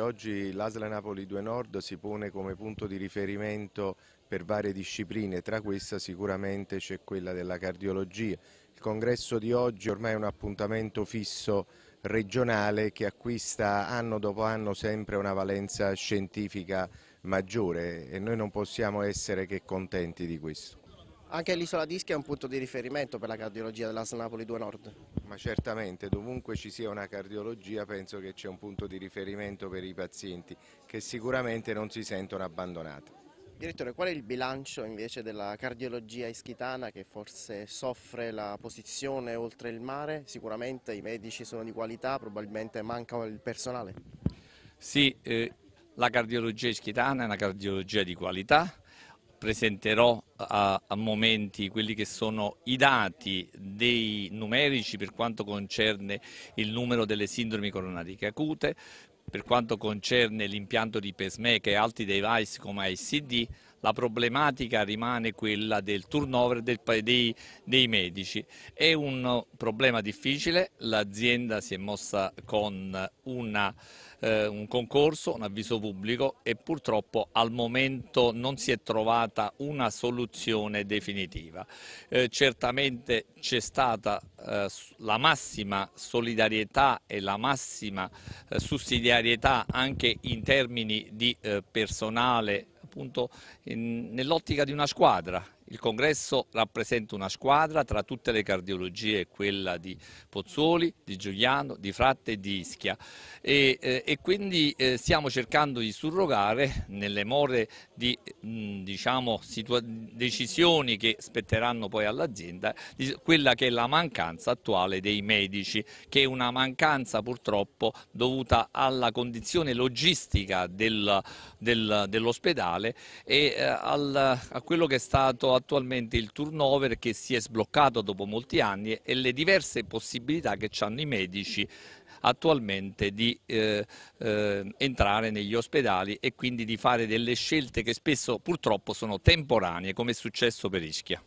Oggi l'Asla Napoli 2 Nord si pone come punto di riferimento per varie discipline, tra questa sicuramente c'è quella della cardiologia. Il congresso di oggi ormai è un appuntamento fisso regionale che acquista anno dopo anno sempre una valenza scientifica maggiore e noi non possiamo essere che contenti di questo. Anche l'isola d'Ischia è un punto di riferimento per la cardiologia della Napoli 2 Nord. Ma certamente, dovunque ci sia una cardiologia penso che c'è un punto di riferimento per i pazienti che sicuramente non si sentono abbandonati. Direttore, qual è il bilancio invece della cardiologia ischitana che forse soffre la posizione oltre il mare? Sicuramente i medici sono di qualità, probabilmente manca il personale. Sì, eh, la cardiologia ischitana è una cardiologia di qualità, presenterò a, a, momenti quelli che sono i dati dei numerici per quanto concerne il numero delle sindromi coronariche acute, per quanto concerne l'impianto di pacemaker e altri device come ICD, la problematica rimane quella del turnover del, dei, dei, medici. È un problema difficile, l'azienda si è mossa con una, eh, un concorso, un avviso pubblico e purtroppo al momento non si è trovata una soluzione definitiva. Eh, certamente c'è stata eh, la massima solidarietà e la massima eh, sussidiarietà anche in termini di eh, personale appunto nell'ottica di una squadra il congresso rappresenta una squadra tra tutte le cardiologie, quella di Pozzuoli, di Giuliano, di Fratte e di Ischia e, eh, e quindi eh, stiamo cercando di surrogare nelle more di mh, diciamo, decisioni che spetteranno poi all'azienda quella che è la mancanza attuale dei medici che è una mancanza purtroppo dovuta alla condizione logistica del, del, dell'ospedale e eh, al, a quello che è stato attualmente il turnover che si è sbloccato dopo molti anni e le diverse possibilità che hanno i medici attualmente di eh, eh, entrare negli ospedali e quindi di fare delle scelte che spesso purtroppo sono temporanee come è successo per Ischia.